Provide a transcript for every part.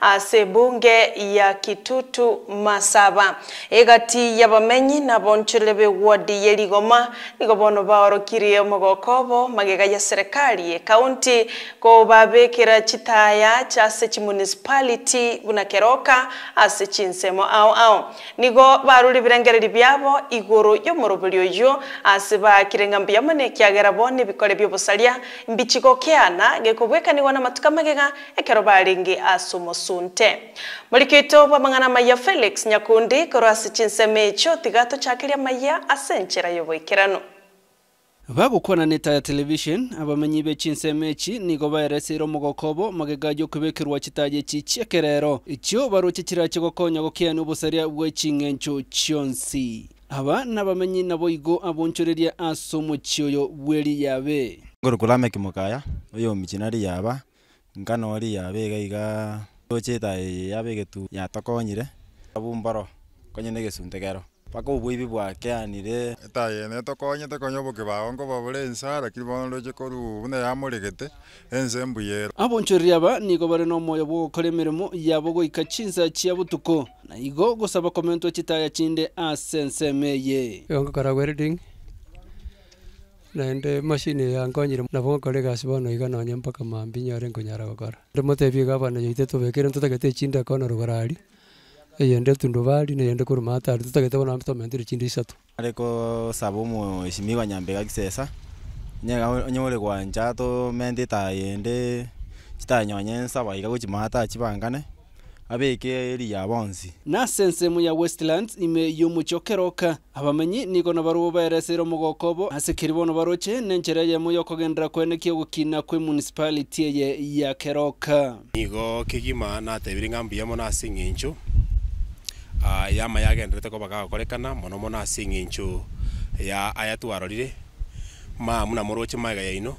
asebunge ya kitutu masaba egati yabamenyi nabonchere be wadi yerigoma nigo bono baorokirie mogokobo magega ya serikali kaunti ko kira chitaya chase chimunicipality bunakeroka ase chinsemo au ao nigo barure birengereri byabo igoro y'omorobori oyo ase bakire ng'ambi yamone kiagera bono ebikore byobosaria mbichigokea na gekobwekanigwa na matuka magega ekero barenge asomoso sunte mulikito bwa mang'ana maya felix nyakundi korwasi chinseme icho tiga tochakiria maiya ase nchera yoboikerano na neta ya television abamenyi b'echinsemo echi nigo baereseire omogokobo magega giokobekerwa chitaje echi chiekerero ichio baroche chira chigokonya gokiani obosaria bwa eching'encho chionsi aba nabamenyi nabo igo abonchoreria ase omochi oyo bweri yabe ngorokora amekimo kaya oyo omichina ari yaba nkana ori yabe iga iga Tũnjĩtaĩ yabegetu yatokonyire abu mboro konyene gesunte kero mpaka oboibi bwakeanire etayi ene etokonyete konya oboke nkoba bore ense lakini bono roche korwa buna yamoregete ense mbuyero abonchoreri aba nigo bare na omoyo bwogokora emeremo yabo goika chinsa chia botuko na igo gosaba komentwa chitaya chinde ase ensemo eye igo nkokora wereding naende mashini yangonyire nabo ngokore egasi bono iga nonya mpaka mambia nyore nkonyara gokora nde motebia gavana yaite tobekere ntotagete echinde kono rugorari eyende tundubari neyende koruma atari totagete bono tomentire chinde isatu areko saba omoeshimiwa nyambega gisesa onyore gwancha tomenteta yende chitanyonye nsaba iga gochimata chibangane abeke eri ya bonsi nase ensemu ya westlands ime keroka abamenyi nigo nabarubo baeresere omogoko obo ase keri bono baroche na enchera yemo yokogendera kwenekia ogokina kwe municipality eye ya keroka nigo kegima natebire ng'a mbuya mono ase eng'encho uh, ah, yama yagenderete baka korekana mono mono ase eng'encho ya aya twarorire maamu moroche maega yaino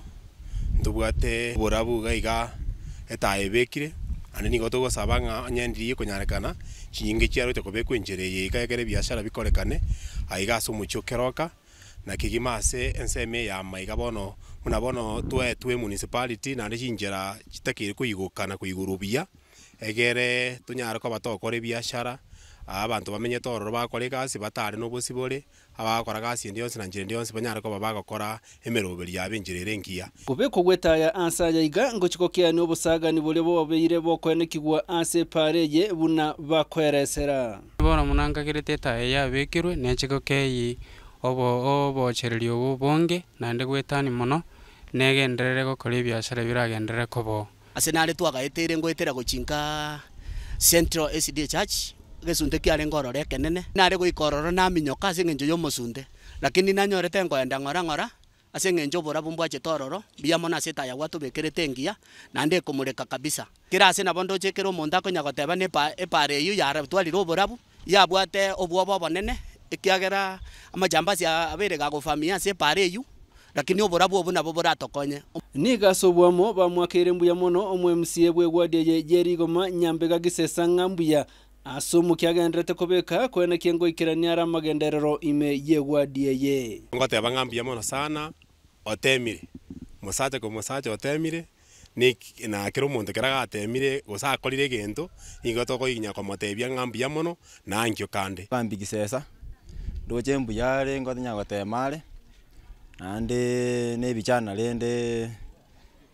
ntobwate borabu gaiga ebekire anini goto gosabanga nyendiri ikonyarekana chinyinge chiarote kobekwa enchera eye ikagekere biashara bikorekane aiga ase omochio keroka na kigima ase enseme eye ama iga bono muna bono twaetwa emunicipality naende chinchera chitakeire koigokana koigwa rubia egere tonyare koba togokora ebiashara Ah, abanto bamenye tororo bakora egasi batare nobosibore abagakora gasi ndiyo yonsi na njira endi yonsi banyare koba bagakora emeroberi yabe enjira ere engiya gobeka ogwetaya ansa iga ngo bolebo obosagani boko ene kigwa ase pareje buna bakweresera bono munanga etaya yabekirwe na echikoke eyi obochereri obo bonge naende gwetani mono negenderere gokora ebiasara biragenderere kobo ase nare twagaeteire ngoetera gochinka central sd church gesunde gicunthi kiari ngorore kenene nari na minyo ase ngenjo ya omosunde lakini nanyorete enda ng'ora ng'ora ase ngenjo bora tororo biya mona seta ya watu bekere tengia na komureka kabisa kira ase na bondo etayawa tobekirete engiya naende ekomureka kabisa kera ase nabo ndochekera omonto akonya goteba na epara eywo yaratwarire oborabu yabwate obwoba obonene ekiagera sia abere ga go famia se pare yu lakini obora oborabu obo nabo boratokonye nigaso bwamo bamwakire mbuya mono omwe msiye bwe mca bwegwadia ye nyambe ga gisesa ngambuya ase omokiagendrete kobeka kwenekio engoikerania are amagenderero ime yegwadia eye ngoteba ng'ambia mono sana otemire mosacha komosacha otemire nakere omonto keria gatemire gose akorire egento nigo tokoiginya komotebia ng'ambia mono nankio kande kambigisesa ndoche embuya are ngotinya gotema are naende na ebichana rende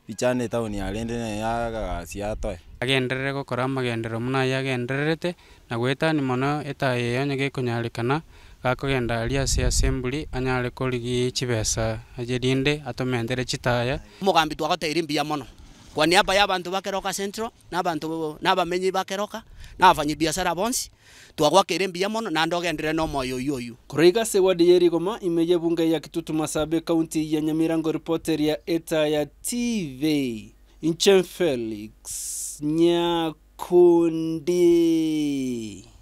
bichane au ya rindi na ya gagaciatoe agenderere gokora magendero muna ya agendererete na gwetani mono etayeonye gikunyarikana gakogenda aria ase assembly anyare korigi chibesa ajerinde atumentere chitaya omogambi twagoteire mbuya mono kwa niaba ya bantu bakeroka central na bantu na bamenyi bakeroka na abanyi biashara bonsi kere mbia mono na ndogendere no moyo uyu uyu kuriga se wadi yeri goma imeje bunge ya kitutu masabe kaunti ya nyamirango reporter ya eta ya tv Inchen Felix Nyakundi